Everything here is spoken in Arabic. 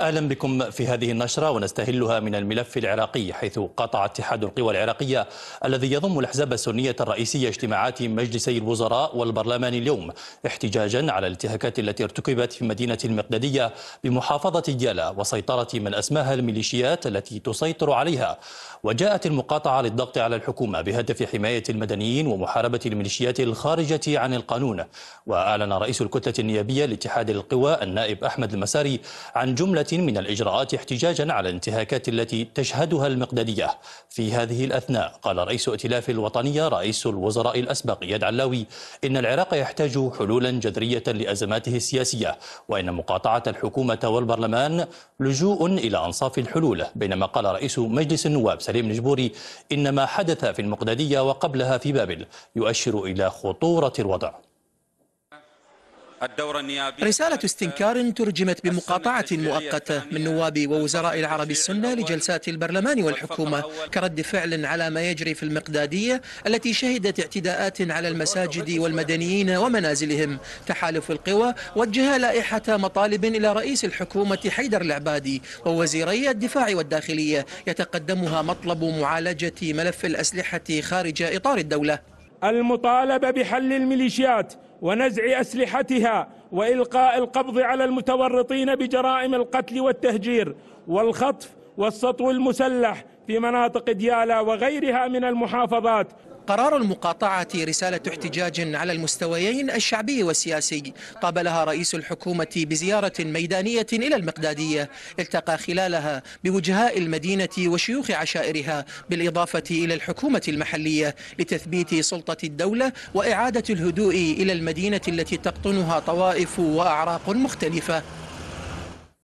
اهلا بكم في هذه النشره ونستهلها من الملف العراقي حيث قطع اتحاد القوى العراقيه الذي يضم الاحزاب السنيه الرئيسيه اجتماعات مجلسي الوزراء والبرلمان اليوم احتجاجا على الانتهاكات التي ارتكبت في مدينه المقداديه بمحافظه ديالا وسيطره من اسماها الميليشيات التي تسيطر عليها وجاءت المقاطعه للضغط على الحكومه بهدف حمايه المدنيين ومحاربه الميليشيات الخارجه عن القانون واعلن رئيس الكتله النيابيه لاتحاد القوى النائب احمد المساري عن جمله من الإجراءات احتجاجا على الانتهاكات التي تشهدها المقدادية في هذه الأثناء قال رئيس ائتلاف الوطنية رئيس الوزراء الأسبق إياد علاوي إن العراق يحتاج حلولا جذرية لأزماته السياسية وإن مقاطعة الحكومة والبرلمان لجوء إلى أنصاف الحلول بينما قال رئيس مجلس النواب سليم نجبوري إن ما حدث في المقدادية وقبلها في بابل يؤشر إلى خطورة الوضع الدور النيابي رسالة استنكار ترجمت بمقاطعة مؤقتة من نواب ووزراء العرب السنة لجلسات البرلمان والحكومة كرد فعل على ما يجري في المقدادية التي شهدت اعتداءات على المساجد والمدنيين ومنازلهم تحالف القوى وجه لائحة مطالب إلى رئيس الحكومة حيدر العبادي ووزيري الدفاع والداخلية يتقدمها مطلب معالجة ملف الأسلحة خارج إطار الدولة المطالبه بحل الميليشيات ونزع اسلحتها والقاء القبض على المتورطين بجرائم القتل والتهجير والخطف والسطو المسلح في مناطق ديالا وغيرها من المحافظات قرار المقاطعة رسالة احتجاج على المستويين الشعبي والسياسي قابلها رئيس الحكومة بزيارة ميدانية إلى المقدادية التقى خلالها بوجهاء المدينة وشيوخ عشائرها بالإضافة إلى الحكومة المحلية لتثبيت سلطة الدولة وإعادة الهدوء إلى المدينة التي تقطنها طوائف وأعراق مختلفة